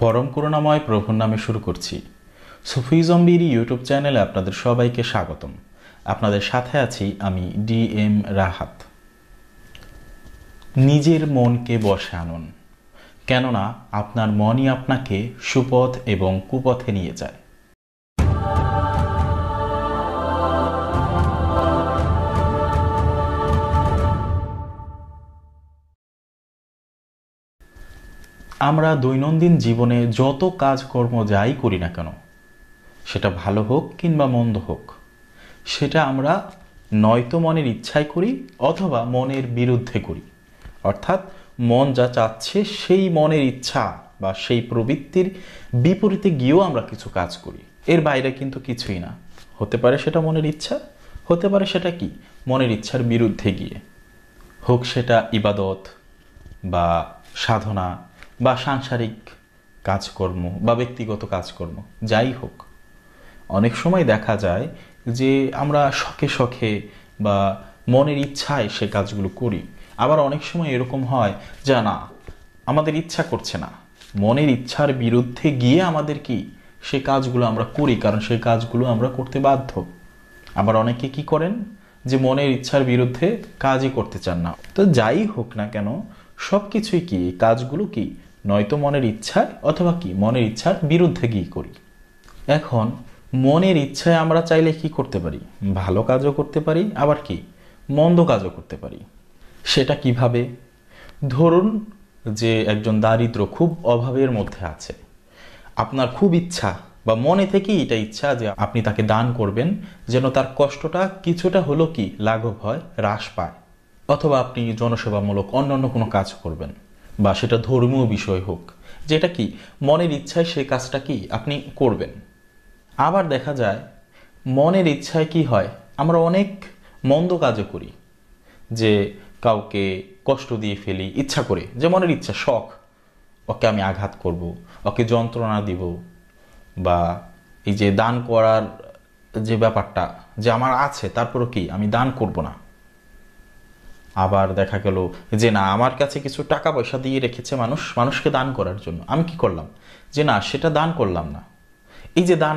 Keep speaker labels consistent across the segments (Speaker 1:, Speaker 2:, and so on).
Speaker 1: পরম করুণাময় প্রভুর নামে শুরু করছি সুফি জম্বির ইউটিউব চ্যানেলে আপনাদের সবাইকে স্বাগতম আপনাদের সাথে আছি আমি ডি এম রাহাত নিজের মনকে বসে আনুন কেননা আপনার মনই আপনাকে সুপথ এবং কুপথে নিয়ে যায় আমরা দৈনন্দিন জীবনে যত কাজকর্ম যাই করি না কেন সেটা ভালো হোক কিংবা মন্দ হোক সেটা আমরা নয়তো মনের ইচ্ছায় করি অথবা মনের বিরুদ্ধে করি অর্থাৎ মন যা চাচ্ছে সেই মনের ইচ্ছা বা সেই প্রবৃত্তির বিপরীতে গিয়েও আমরা কিছু কাজ করি এর বাইরে কিন্তু কিছুই না হতে পারে সেটা মনের ইচ্ছা হতে পারে সেটা কি মনের ইচ্ছার বিরুদ্ধে গিয়ে হোক সেটা ইবাদত বা সাধনা বা সাংসারিক কাজকর্ম বা ব্যক্তিগত কাজকর্ম যাই হোক অনেক সময় দেখা যায় যে আমরা শখে শখে বা মনের ইচ্ছায় সে কাজগুলো করি আবার অনেক সময় এরকম হয় যা না আমাদের ইচ্ছা করছে না মনের ইচ্ছার বিরুদ্ধে গিয়ে আমাদের কি সে কাজগুলো আমরা করি কারণ সেই কাজগুলো আমরা করতে বাধ্য আবার অনেকে কি করেন যে মনের ইচ্ছার বিরুদ্ধে কাজই করতে চান না তো যাই হোক না কেন সব কিছুই কি কাজগুলো কি নয়তো মনের ইচ্ছায় অথবা কি মনের ইচ্ছার বিরুদ্ধে গিয়ে করি এখন মনের ইচ্ছায় আমরা চাইলে কি করতে পারি ভালো কাজও করতে পারি আবার কি মন্দ কাজও করতে পারি সেটা কিভাবে ধরুন যে একজন দারিদ্র খুব অভাবের মধ্যে আছে আপনার খুব ইচ্ছা বা মনে থেকেই এটা ইচ্ছা যে আপনি তাকে দান করবেন যেন তার কষ্টটা কিছুটা হলো কি লাঘব হয় হ্রাস পায় অথবা আপনি জনসেবামূলক অন্যান্য কোনো কাজ করবেন বা সেটা ধর্মীয় বিষয় হোক যেটা কি মনের ইচ্ছায় সেই কাজটা কি আপনি করবেন আবার দেখা যায় মনের ইচ্ছায় কি হয় আমরা অনেক মন্দ কাজও করি যে কাউকে কষ্ট দিয়ে ফেলি ইচ্ছা করে যে মনের ইচ্ছা শখ ওকে আমি আঘাত করব ওকে যন্ত্রণা দিব বা এই যে দান করার যে ব্যাপারটা যে আমার আছে তারপরও কি আমি দান করব না আবার দেখা গেল যে না আমার কাছে কিছু টাকা পয়সা দিয়ে রেখেছে মানুষ মানুষকে দান করার জন্য আমি কি করলাম যে না সেটা দান করলাম না এই যে দান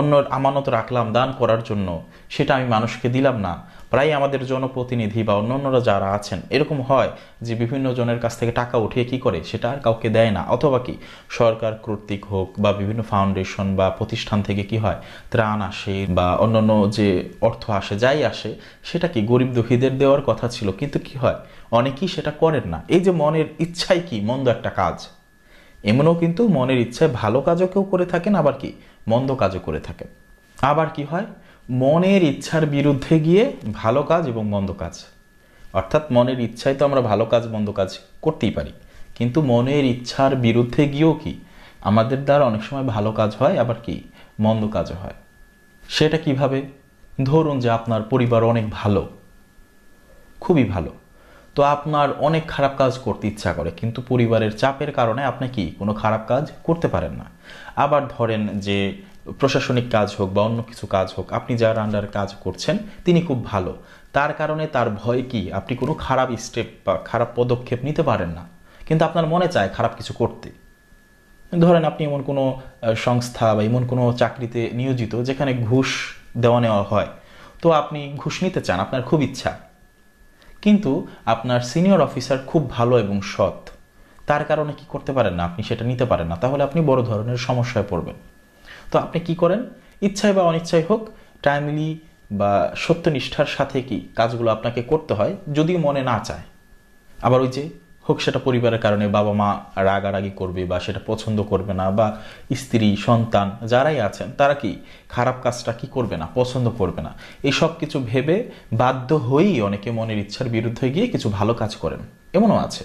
Speaker 1: অন্যর আমানত রাখলাম দান করার জন্য সেটা আমি মানুষকে দিলাম না প্রায় আমাদের জনপ্রতিনিধি বা অন্য অন্যরা যারা আছেন এরকম হয় যে বিভিন্ন জনের কাছ থেকে টাকা উঠিয়ে কি করে সেটা আর কাউকে দেয় না অথবা কি সরকার কর্তৃক হোক বা বিভিন্ন ফাউন্ডেশন বা প্রতিষ্ঠান থেকে কি হয় ত্রাণ আসে বা অন্য অন্য যে অর্থ আসে যাই আসে সেটা কি গরিব দুঃখীদের দেওয়ার কথা ছিল কিন্তু কি হয় অনেকেই সেটা করেন না এই যে মনের ইচ্ছাই কি মন্দ একটা কাজ এমনও কিন্তু মনের ইচ্ছায় ভালো কাজও কেউ করে থাকেন আবার কি মন্দ কাজও করে থাকে আবার কি হয় মনের ইচ্ছার বিরুদ্ধে গিয়ে ভালো কাজ এবং মন্দ কাজ অর্থাৎ মনের ইচ্ছায় তো আমরা ভালো কাজ মন্দ কাজ করতেই পারি কিন্তু মনের ইচ্ছার বিরুদ্ধে গিয়েও কি আমাদের দ্বারা অনেক সময় ভালো কাজ হয় আবার কি মন্দ কাজও হয় সেটা কিভাবে ধরুন যে আপনার পরিবার অনেক ভালো খুবই ভালো তো আপনার অনেক খারাপ কাজ করতে ইচ্ছা করে কিন্তু পরিবারের চাপের কারণে আপনি কি কোনো খারাপ কাজ করতে পারেন না আবার ধরেন যে প্রশাসনিক কাজ হোক বা অন্য কিছু কাজ হোক আপনি যার আন্ডার কাজ করছেন তিনি খুব ভালো তার কারণে তার ভয় কি আপনি কোনো খারাপ স্টেপ বা খারাপ পদক্ষেপ নিতে পারেন না কিন্তু আপনার মনে চায় খারাপ কিছু করতে ধরেন আপনি এমন কোনো সংস্থা বা এমন কোনো চাকরিতে নিয়োজিত যেখানে ঘুষ দেওয়া নেওয়া হয় তো আপনি ঘুষ নিতে চান আপনার খুব ইচ্ছা কিন্তু আপনার সিনিয়র অফিসার খুব ভালো এবং সৎ তার কারণে কি করতে পারেন না আপনি সেটা নিতে পারেন না তাহলে আপনি বড় ধরনের সমস্যায় পড়বেন তো আপনি কি করেন ইচ্ছায় বা অনিচ্ছায় হোক টাইমলি বা সত্যনিষ্ঠার সাথে কি কাজগুলো আপনাকে করতে হয় যদিও মনে না চায় আবার ওই যে হোক সেটা পরিবারের কারণে বাবা মা রাগারাগি করবে বা সেটা পছন্দ করবে না বা স্ত্রী সন্তান যারাই আছেন তারা কি খারাপ কাজটা কি করবে না পছন্দ করবে না এই সব কিছু ভেবে বাধ্য হয়েই অনেকে মনের ইচ্ছার বিরুদ্ধে গিয়ে কিছু ভালো কাজ করেন এমনও আছে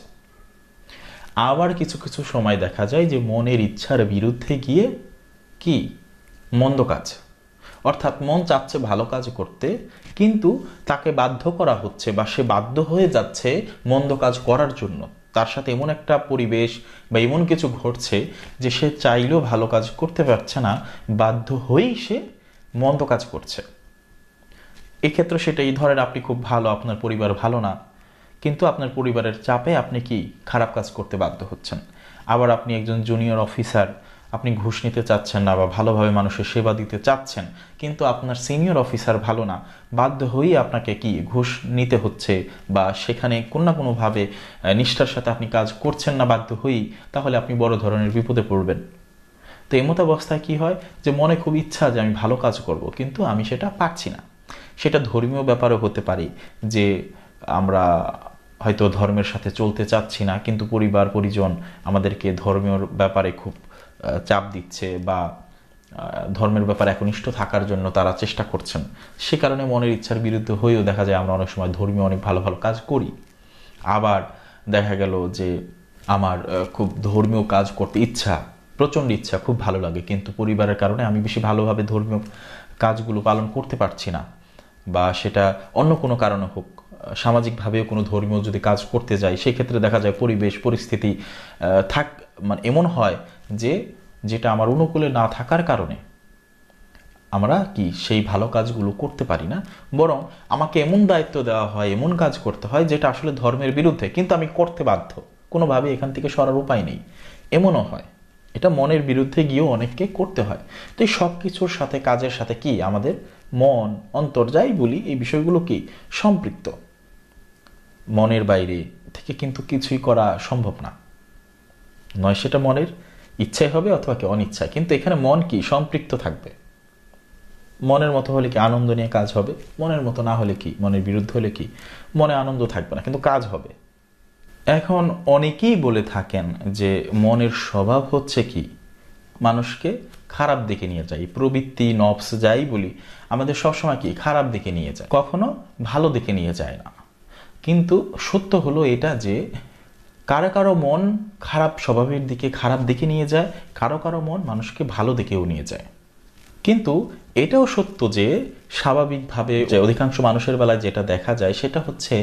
Speaker 1: আবার কিছু কিছু সময় দেখা যায় যে মনের ইচ্ছার বিরুদ্ধে গিয়ে কি মন্দ কাজ অর্থাৎ মন চাচ্ছে ভালো কাজ করতে কিন্তু তাকে বাধ্য করা হচ্ছে বা সে বাধ্য হয়ে যাচ্ছে মন্দ কাজ করার জন্য তার সাথে এমন একটা পরিবেশ বা এমন কিছু ঘটছে যে সে চাইলেও ভালো কাজ করতে পারছে না বাধ্য হয়েই সে মন্দ কাজ করছে এক্ষেত্রে সেটা এই ধরেন আপনি খুব ভালো আপনার পরিবার ভালো না কিন্তু আপনার পরিবারের চাপে আপনি কি খারাপ কাজ করতে বাধ্য হচ্ছেন আবার আপনি একজন জুনিয়র অফিসার আপনি ঘুষ নিতে চাচ্ছেন না বা ভালোভাবে মানুষের সেবা দিতে চাচ্ছেন কিন্তু আপনার সিনিয়র অফিসার ভালো না বাধ্য হয়েই আপনাকে কি ঘুষ নিতে হচ্ছে বা সেখানে কোনো না কোনোভাবে নিষ্ঠার সাথে আপনি কাজ করছেন না বাধ্য হয়েই তাহলে আপনি বড় ধরনের বিপদে পড়বেন তো মতাবস্থায় কী হয় যে মনে খুব ইচ্ছা যে আমি ভালো কাজ করব কিন্তু আমি সেটা পারছি না সেটা ধর্মীয় ব্যাপারও হতে পারে যে আমরা হয়তো ধর্মের সাথে চলতে চাচ্ছি না কিন্তু পরিবার পরিজন আমাদেরকে ধর্মীয় ব্যাপারে খুব চাপ দিচ্ছে বা ধর্মের ব্যাপারে একনিষ্ঠ থাকার জন্য তারা চেষ্টা করছেন সে কারণে মনের ইচ্ছার বিরুদ্ধে হয়েও দেখা যায় আমরা অনেক সময় ধর্মীয় অনেক ভালো ভালো কাজ করি আবার দেখা গেল যে আমার খুব ধর্মীয় কাজ করতে ইচ্ছা প্রচণ্ড ইচ্ছা খুব ভালো লাগে কিন্তু পরিবারের কারণে আমি বেশি ভালোভাবে ধর্মীয় কাজগুলো পালন করতে পারছি না বা সেটা অন্য কোনো কারণে হোক সামাজিকভাবেও কোনো ধর্মীয় যদি কাজ করতে যাই সেক্ষেত্রে দেখা যায় পরিবেশ পরিস্থিতি থাক মানে এমন হয় যে যেটা আমার অনুকূলে না থাকার কারণে আমরা কি সেই ভালো কাজগুলো করতে পারি না বরং আমাকে এমন দায়িত্ব দেওয়া হয় এমন কাজ করতে হয় যেটা আসলে ধর্মের বিরুদ্ধে কিন্তু আমি করতে বাধ্য কোনোভাবে এখান থেকে সরার উপায় নেই এমনও হয় এটা মনের বিরুদ্ধে গিয়েও অনেককে করতে হয় তো এই সব কিছুর সাথে কাজের সাথে কি আমাদের মন অন্তর যাই বলি এই বিষয়গুলো কি সম্পৃক্ত মনের বাইরে থেকে কিন্তু কিছুই করা সম্ভব না নয় সেটা মনের ইচ্ছাই হবে অথবা কি অনিচ্ছায় কিন্তু এখানে মন কি সম্পৃক্ত থাকবে মনের মতো হলে কি আনন্দ নিয়ে কাজ হবে মনের মতো না হলে কি মনের বিরুদ্ধে হলে কি মনে আনন্দ থাকবে না কিন্তু কাজ হবে এখন অনেকেই বলে থাকেন যে মনের স্বভাব হচ্ছে কি মানুষকে খারাপ দিকে নিয়ে যায় প্রবৃত্তি নবস যাই বলি আমাদের সবসময় কি খারাপ দিকে নিয়ে যায় কখনো ভালো দিকে নিয়ে যায় না কিন্তু সত্য হলো এটা যে কারো কারো মন খারাপ স্বভাবের দিকে খারাপ দিকে নিয়ে যায় কারো কারো মন মানুষকে ভালো দিকেও নিয়ে যায় কিন্তু এটাও সত্য যে স্বাভাবিকভাবে যে অধিকাংশ মানুষের বেলায় যেটা দেখা যায় সেটা হচ্ছে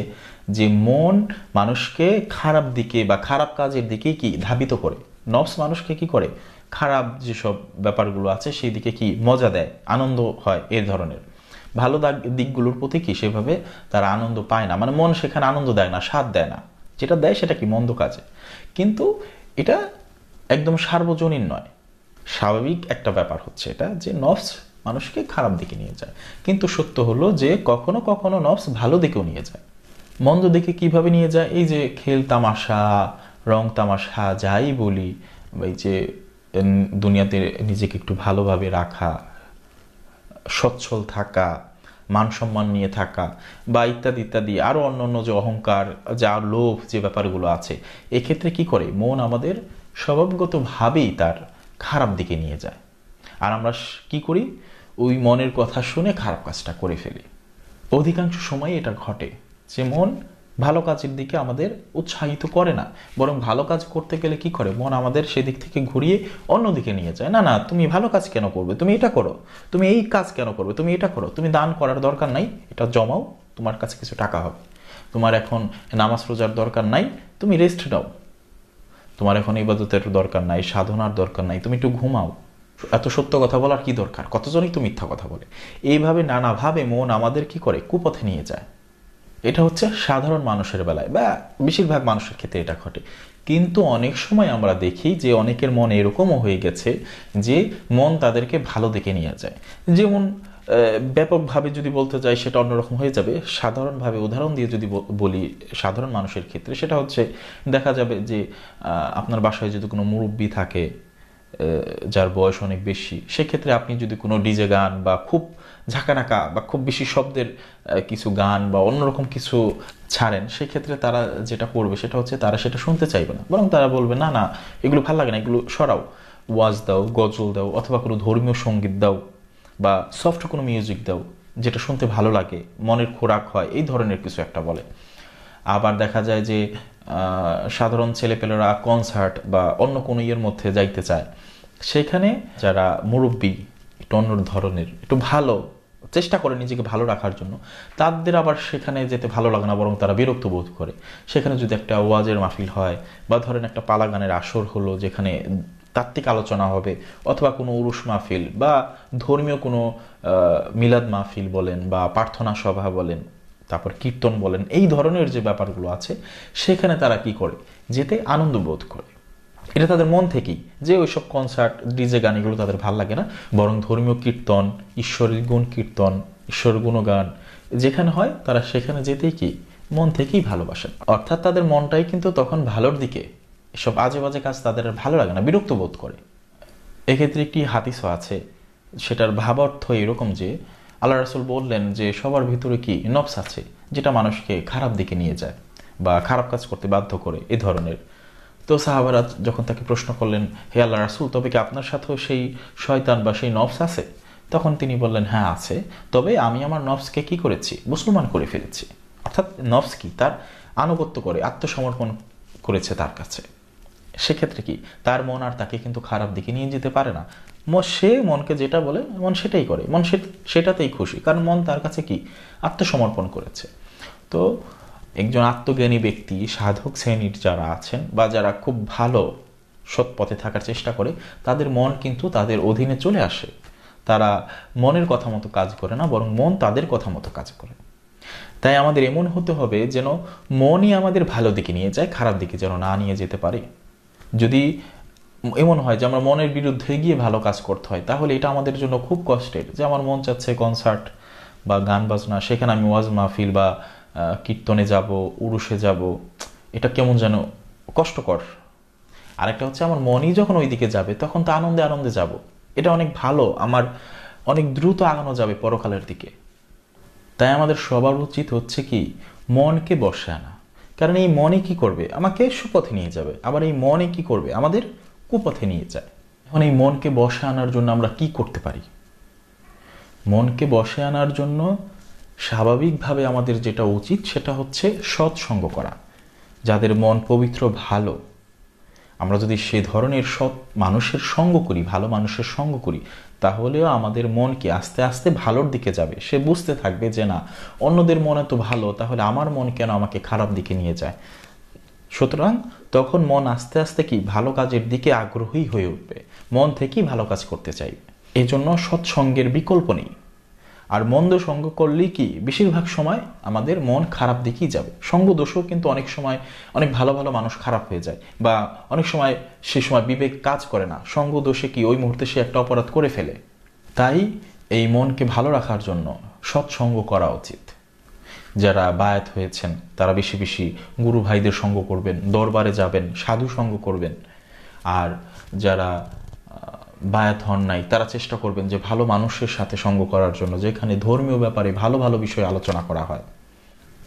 Speaker 1: যে মন মানুষকে খারাপ দিকে বা খারাপ কাজের দিকে কি ধাবিত করে নবস মানুষকে কি করে খারাপ যেসব ব্যাপারগুলো আছে সেই দিকে কি মজা দেয় আনন্দ হয় এ ধরনের ভালো দিকগুলোর প্রতি কি সেভাবে তারা আনন্দ পায় না মানে মন সেখানে আনন্দ দেয় না স্বাদ দেয় না যেটা দেয় সেটা কি মন্দ কাজে কিন্তু এটা একদম সার্বজনীন নয় স্বাভাবিক একটা ব্যাপার হচ্ছে এটা যে নফস মানুষকে খারাপ দিকে নিয়ে যায় কিন্তু সত্য হলো যে কখনো কখনো নফস ভালো দিকেও নিয়ে যায় মন্দ দিকে কিভাবে নিয়ে যায় এই যে খেল তামাশা রং তামাশা যাই বলি এই যে দুনিয়াতে নিজেকে একটু ভালোভাবে রাখা সচ্ছল থাকা মান সম্মান নিয়ে থাকা বা ইত্যাদি ইত্যাদি আরও অন্য অন্য যে অহংকার যা লোভ যে ব্যাপারগুলো আছে এক্ষেত্রে কি করে মন আমাদের স্বভাবগতভাবেই তার খারাপ দিকে নিয়ে যায় আর আমরা কি করি ওই মনের কথা শুনে খারাপ কাজটা করে ফেলি অধিকাংশ সময় এটা ঘটে যে মন ভালো কাজের দিকে আমাদের উৎসাহিত করে না বরং ভালো কাজ করতে গেলে কি করে মন আমাদের সেদিক থেকে ঘুরিয়ে অন্যদিকে নিয়ে যায় না না তুমি ভালো কাজ কেন করবে তুমি এটা করো তুমি এই কাজ কেন করবে তুমি এটা করো তুমি দান করার দরকার নাই এটা জমাও তোমার কাছে কিছু টাকা হবে তোমার এখন নামাজ রোজার দরকার নাই তুমি রেস্ট নাও তোমার এখন ইবাদতের দরকার নাই সাধনার দরকার নাই তুমি একটু ঘুমাও এত সত্য কথা বলার কি দরকার কতজনই তো মিথ্যা কথা বলে এইভাবে নানাভাবে মন আমাদের কি করে কুপথে নিয়ে যায় এটা হচ্ছে সাধারণ মানুষের বেলায় বা বেশিরভাগ মানুষের ক্ষেত্রে এটা ঘটে কিন্তু অনেক সময় আমরা দেখি যে অনেকের মন এরকমও হয়ে গেছে যে মন তাদেরকে ভালো দেখে নিয়ে যায় যেমন ব্যাপকভাবে যদি বলতে যাই সেটা অন্যরকম হয়ে যাবে সাধারণভাবে উদাহরণ দিয়ে যদি বলি সাধারণ মানুষের ক্ষেত্রে সেটা হচ্ছে দেখা যাবে যে আপনার বাসায় যদি কোনো মুরব্বী থাকে যার বয়স অনেক বেশি সেক্ষেত্রে আপনি যদি কোনো ডিজে গান বা খুব ঝাঁকানাকা বা খুব বেশি শব্দের কিছু গান বা অন্যরকম কিছু ছাড়েন সেক্ষেত্রে তারা যেটা করবে সেটা হচ্ছে তারা সেটা শুনতে চাইবে না বরং তারা বলবে না না এগুলো ভাল লাগে না এগুলো সরাও ওয়াজ দাও গজল দাও অথবা কোনো ধর্মীয় সঙ্গীত দাও বা সফট কোনো মিউজিক দাও যেটা শুনতে ভালো লাগে মনের খোরাক হয় এই ধরনের কিছু একটা বলে আবার দেখা যায় যে সাধারণ ছেলেপেলেরা কনসার্ট বা অন্য কোনো ইয়ের মধ্যে যাইতে চায় সেখানে যারা মুরব্বী একটু অন্য ধরনের একটু ভালো চেষ্টা করে নিজেকে ভালো রাখার জন্য তাদের আবার সেখানে যেতে ভালো লাগে না বরং তারা বিরক্ত বোধ করে সেখানে যদি একটা ওয়াজের মাহফিল হয় বা ধরেন একটা পালা গানের আসর হলো যেখানে তাত্ত্বিক আলোচনা হবে অথবা কোনো উরুষ মাহফিল বা ধর্মীয় কোনো মিলাদ মাহফিল বলেন বা প্রার্থনা সভা বলেন তারপর কীর্তন বলেন এই ধরনের যে ব্যাপারগুলো আছে সেখানে তারা কি করে যেতে আনন্দ বোধ করে এটা তাদের মন থেকেই যে ওইসব কনসার্ট ডিজে গান এগুলো তাদের ভাল লাগে না বরং ধর্মীয় কীর্তন ঈশ্বরের গুণ কীর্তন ঈশ্বর গুণগান যেখানে হয় তারা সেখানে যেতেই কি মন থেকেই ভালোবাসেন অর্থাৎ তাদের মনটাই কিন্তু তখন ভালোর দিকে এসব আজে বাজে কাজ তাদের ভালো লাগে না বিরক্ত বোধ করে এক্ষেত্রে একটি হাতিস আছে সেটার ভাবার্থ এরকম যে আল্লাহ রাসুল বললেন যে সবার ভিতরে কি নফস আছে যেটা মানুষকে খারাপ দিকে নিয়ে যায় বা খারাপ কাজ করতে বাধ্য করে এ ধরনের তো সাহাবারা যখন তাকে প্রশ্ন করলেন হে আল্লাহ রাসুল তবে কি আপনার সাথেও সেই শয়তান বা সেই নফস আছে তখন তিনি বললেন হ্যাঁ আছে তবে আমি আমার নফসকে কি করেছি মুসলমান করে ফেলেছি অর্থাৎ নফস কি তার আনুগত্য করে আত্মসমর্পণ করেছে তার কাছে সেক্ষেত্রে কি তার মন আর তাকে কিন্তু খারাপ দিকে নিয়ে যেতে পারে না সে মনকে যেটা বলে মন সেটাই করে মন সেটাতেই খুশি কারণ মন তার কাছে কি আত্মসমর্পণ করেছে তো একজন আত্মজ্ঞানী ব্যক্তি সাধক শ্রেণীর যারা আছেন বা যারা খুব ভালো সৎ পথে থাকার চেষ্টা করে তাদের মন কিন্তু তাদের অধীনে চলে আসে তারা মনের কথা মতো কাজ করে না বরং মন তাদের কথা মতো কাজ করে তাই আমাদের এমন হতে হবে যেন মনই আমাদের ভালো দিকে নিয়ে যায় খারাপ দিকে যেন না নিয়ে যেতে পারে যদি এমন হয় যে আমরা মনের বিরুদ্ধে গিয়ে ভালো কাজ করতে হয় তাহলে এটা আমাদের জন্য খুব কষ্টের যে আমার মন চাচ্ছে কনসার্ট বা গান বাজনা সেখানে আমি ওয়াজ মাহফিল বা কীর্তনে যাব উরুষে যাব এটা কেমন যেন কষ্টকর আরেকটা হচ্ছে আমার মনই যখন ওই দিকে যাবে তখন তো আনন্দে আনন্দে যাব এটা অনেক ভালো আমার অনেক দ্রুত আগানো যাবে পরকালের দিকে তাই আমাদের সবার উচিত হচ্ছে কি মনকে বসে আনা কারণ এই মনে কি করবে আমাকে সুপথে নিয়ে যাবে আবার এই মনে কি করবে আমাদের কুপথে নিয়ে যায় এখন এই মনকে বসে আনার জন্য আমরা কি করতে পারি মনকে বসে আনার জন্য স্বাভাবিকভাবে আমাদের যেটা উচিত সেটা হচ্ছে সৎসঙ্গ করা যাদের মন পবিত্র ভালো আমরা যদি সে ধরনের সৎ মানুষের সঙ্গ করি ভালো মানুষের সঙ্গ করি তাহলেও আমাদের মন কি আস্তে আস্তে ভালোর দিকে যাবে সে বুঝতে থাকবে যে না অন্যদের মনে তো ভালো তাহলে আমার মন কেন আমাকে খারাপ দিকে নিয়ে যায় সুতরাং তখন মন আস্তে আস্তে কি ভালো কাজের দিকে আগ্রহী হয়ে উঠবে মন থেকেই ভালো কাজ করতে চাই এজন্য সৎসঙ্গের বিকল্প নেই আর মন্দ সঙ্গ করলেই কি বেশিরভাগ সময় আমাদের মন খারাপ দিকেই যাবে সঙ্গ দোষও কিন্তু অনেক সময় অনেক ভালো ভালো মানুষ খারাপ হয়ে যায় বা অনেক সময় সে সময় বিবেক কাজ করে না সঙ্গ দোষে কি ওই মুহূর্তে সে একটা অপরাধ করে ফেলে তাই এই মনকে ভালো রাখার জন্য সৎসঙ্গ করা উচিত যারা বায়াত হয়েছেন তারা বেশি বেশি গুরু ভাইদের সঙ্গ করবেন দরবারে যাবেন সাধু সঙ্গ করবেন আর যারা বায়াত হন নাই তারা চেষ্টা করবেন যে ভালো মানুষের সাথে সঙ্গ করার জন্য যেখানে ধর্মীয় ব্যাপারে ভালো ভালো বিষয়ে আলোচনা করা হয়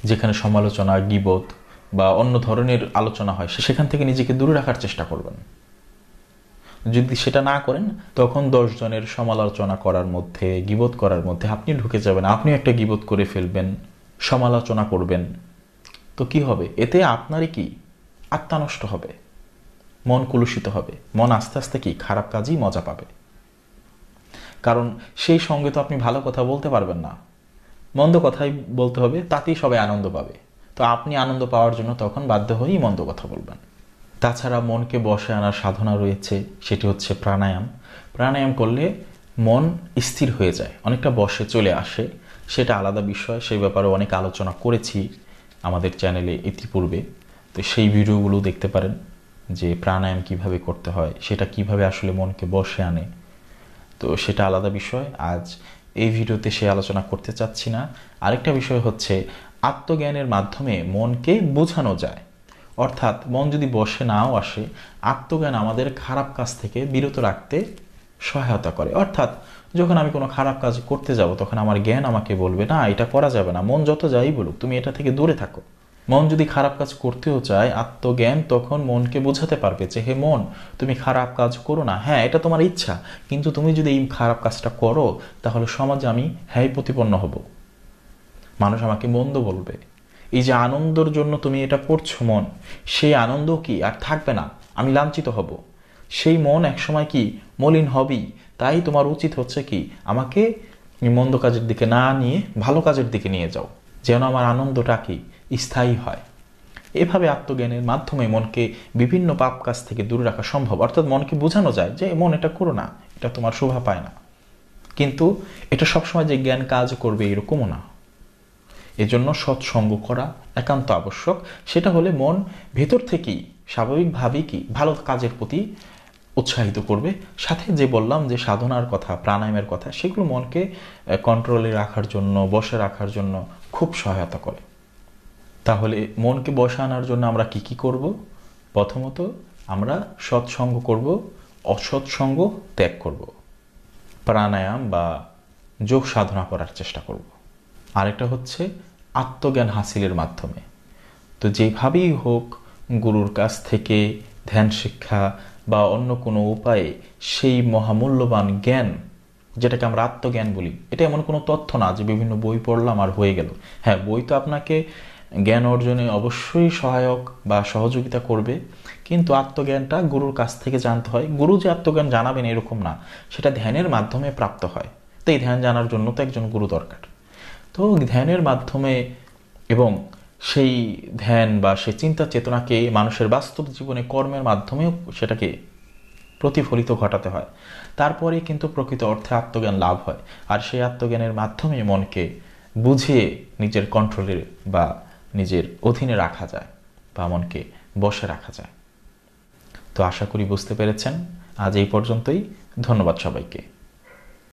Speaker 1: যেখানে সমালোচনা গিবত বা অন্য ধরনের আলোচনা হয় সেখান থেকে নিজেকে দূরে রাখার চেষ্টা করবেন যদি সেটা না করেন তখন দশজনের সমালোচনা করার মধ্যে গিবোধ করার মধ্যে আপনি ঢুকে যাবেন আপনি একটা গিবোধ করে ফেলবেন সমালোচনা করবেন তো কি হবে এতে আপনারই কি আত্মা নষ্ট হবে মন কলুষিত হবে মন আস্তে আস্তে কি খারাপ কাজই মজা পাবে কারণ সেই সঙ্গে তো আপনি ভালো কথা বলতে পারবেন না মন্দ কথাই বলতে হবে তাতেই সবাই আনন্দ পাবে তো আপনি আনন্দ পাওয়ার জন্য তখন বাধ্য হয়েই মন্দ কথা বলবেন তাছাড়া মনকে বসে আনার সাধনা রয়েছে সেটি হচ্ছে প্রাণায়াম প্রাণায়াম করলে মন স্থির হয়ে যায় অনেকটা বসে চলে আসে সেটা আলাদা বিষয় সেই ব্যাপারে অনেক আলোচনা করেছি আমাদের চ্যানেলে ইতিপূর্বে তো সেই ভিডিওগুলো দেখতে পারেন যে প্রাণায়াম কিভাবে করতে হয় সেটা কিভাবে আসলে মনকে বসে আনে তো সেটা আলাদা বিষয় আজ এই ভিডিওতে সে আলোচনা করতে চাচ্ছি না আরেকটা বিষয় হচ্ছে আত্মজ্ঞানের মাধ্যমে মনকে বোঝানো যায় অর্থাৎ মন যদি বসে নাও আসে আত্মজ্ঞান আমাদের খারাপ কাজ থেকে বিরত রাখতে সহায়তা করে অর্থাৎ যখন আমি কোনো খারাপ কাজ করতে যাব তখন আমার জ্ঞান আমাকে বলবে না এটা করা যাবে না মন যত যাই বলুক তুমি এটা থেকে দূরে থাকো মন যদি খারাপ কাজ করতেও চায় আত্মজ্ঞান তখন মনকে বোঝাতে পারবে যে হে মন তুমি খারাপ কাজ করো না হ্যাঁ এটা তোমার ইচ্ছা কিন্তু তুমি যদি এই খারাপ কাজটা করো তাহলে সমাজে আমি হ্যাঁ প্রতিপন্ন হব মানুষ আমাকে মন্দ বলবে এই যে আনন্দর জন্য তুমি এটা করছো মন সেই আনন্দ কি আর থাকবে না আমি লাঞ্ছিত হব সেই মন একসময় কি মলিন হবেই তাই তোমার উচিত হচ্ছে কি আমাকে মন্দ কাজের দিকে না নিয়ে ভালো কাজের দিকে নিয়ে যাও যেন আমার আনন্দটা কী স্থায়ী হয় এভাবে আত্মজ্ঞানের মাধ্যমে মনকে বিভিন্ন পাপ কাজ থেকে দূরে রাখা সম্ভব অর্থাৎ মনকে বোঝানো যায় যে মন এটা করো না এটা তোমার শোভা পায় না কিন্তু এটা সবসময় যে জ্ঞান কাজ করবে এরকমও না এজন্য সৎসঙ্গ করা একান্ত আবশ্যক সেটা হলে মন ভেতর থেকেই স্বাভাবিকভাবেই কি ভালো কাজের প্রতি উৎসাহিত করবে সাথে যে বললাম যে সাধনার কথা প্রাণায়ামের কথা সেগুলো মনকে কন্ট্রোলে রাখার জন্য বসে রাখার জন্য খুব সহায়তা করে তাহলে মনকে বসা আনার জন্য আমরা কি কি করব প্রথমত আমরা সৎসঙ্গ করব অসৎসঙ্গ ত্যাগ করব প্রাণায়াম বা যোগ সাধনা করার চেষ্টা করব আরেকটা হচ্ছে আত্মজ্ঞান হাসিলের মাধ্যমে তো যেভাবেই হোক গুরুর কাছ থেকে ধ্যান শিক্ষা বা অন্য কোনো উপায়ে সেই মহামূল্যবান জ্ঞান যেটাকে আমরা আত্মজ্ঞান বলি এটা এমন কোনো তথ্য না যে বিভিন্ন বই পড়লাম আর হয়ে গেল হ্যাঁ বই তো আপনাকে জ্ঞান অর্জনে অবশ্যই সহায়ক বা সহযোগিতা করবে কিন্তু আত্মজ্ঞানটা গুরুর কাছ থেকে জানতে হয় গুরু যে আত্মজ্ঞান জানাবেন এরকম না সেটা ধ্যানের মাধ্যমে প্রাপ্ত হয় তো এই ধ্যান জানার জন্য তো একজন গুরু দরকার তো ধ্যানের মাধ্যমে এবং সেই ধ্যান বা সেই চিন্তা চেতনাকে মানুষের বাস্তব জীবনে কর্মের মাধ্যমেও সেটাকে প্রতিফলিত ঘটাতে হয় তারপরে কিন্তু প্রকৃত অর্থে আত্মজ্ঞান লাভ হয় আর সেই আত্মজ্ঞানের মাধ্যমে মনকে বুঝিয়ে নিজের কন্ট্রোলের বা নিজের অধীনে রাখা যায় বা মনকে বসে রাখা যায় তো আশা করি বুঝতে পেরেছেন আজ এই পর্যন্তই ধন্যবাদ সবাইকে